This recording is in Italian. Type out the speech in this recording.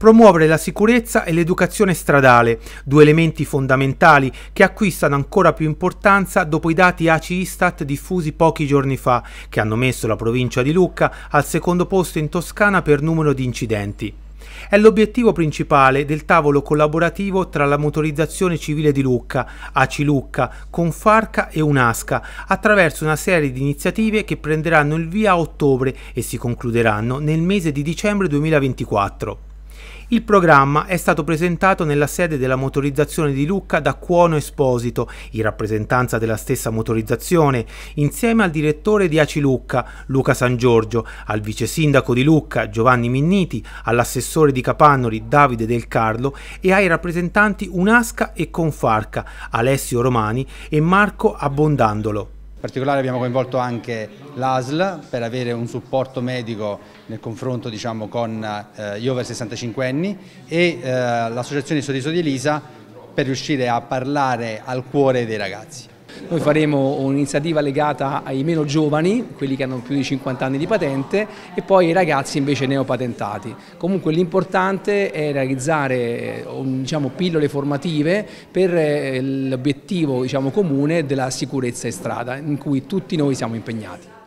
Promuovere la sicurezza e l'educazione stradale, due elementi fondamentali che acquistano ancora più importanza dopo i dati ACI Istat diffusi pochi giorni fa, che hanno messo la provincia di Lucca al secondo posto in Toscana per numero di incidenti. È l'obiettivo principale del tavolo collaborativo tra la motorizzazione civile di Lucca, ACI Lucca, Confarca e Unasca, attraverso una serie di iniziative che prenderanno il via a ottobre e si concluderanno nel mese di dicembre 2024. Il programma è stato presentato nella sede della motorizzazione di Lucca da Cuono Esposito, in rappresentanza della stessa motorizzazione, insieme al direttore di Aci Lucca, Luca San Giorgio, al vice sindaco di Lucca, Giovanni Minniti, all'assessore di Capannori, Davide Del Carlo, e ai rappresentanti Unasca e Confarca, Alessio Romani e Marco Abbondandolo. In particolare abbiamo coinvolto anche l'ASL per avere un supporto medico nel confronto diciamo, con eh, gli over 65 anni e eh, l'associazione Sorriso di Elisa per riuscire a parlare al cuore dei ragazzi. Noi faremo un'iniziativa legata ai meno giovani, quelli che hanno più di 50 anni di patente e poi ai ragazzi invece neopatentati. Comunque l'importante è realizzare eh, diciamo, pillole formative per eh, l'obiettivo diciamo, comune della sicurezza in strada in cui tutti noi siamo impegnati.